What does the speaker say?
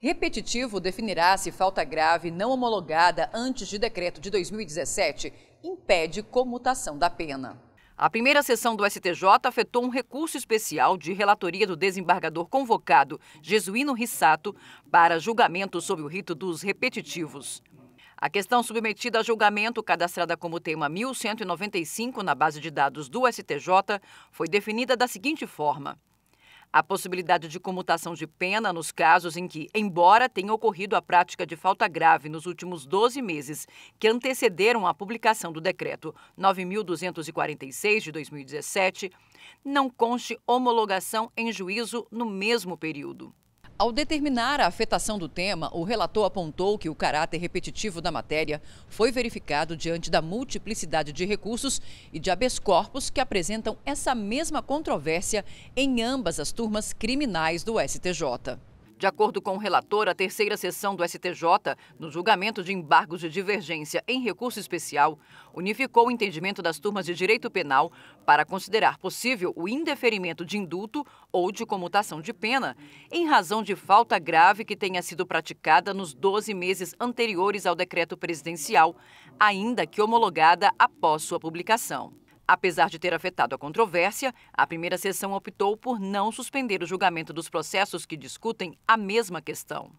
Repetitivo definirá se falta grave não homologada antes de decreto de 2017 impede comutação da pena. A primeira sessão do STJ afetou um recurso especial de relatoria do desembargador convocado, Jesuíno Rissato, para julgamento sobre o rito dos repetitivos. A questão submetida a julgamento, cadastrada como tema 1195 na base de dados do STJ, foi definida da seguinte forma: a possibilidade de comutação de pena nos casos em que, embora tenha ocorrido a prática de falta grave nos últimos 12 meses que antecederam a publicação do decreto 9246 de 2017, não conste homologação em juízo no mesmo período. Ao determinar a afetação do tema, o relator apontou que o caráter repetitivo da matéria foi verificado diante da multiplicidade de recursos e de habeas corpus que apresentam essa mesma controvérsia em ambas as turmas criminais do STJ. De acordo com o relator, a terceira sessão do STJ, no julgamento de embargos de divergência em recurso especial, unificou o entendimento das turmas de direito penal para considerar possível o indeferimento de indulto ou de comutação de pena em razão de falta grave que tenha sido praticada nos 12 meses anteriores ao decreto presidencial, ainda que homologada após sua publicação. Apesar de ter afetado a controvérsia, a primeira sessão optou por não suspender o julgamento dos processos que discutem a mesma questão.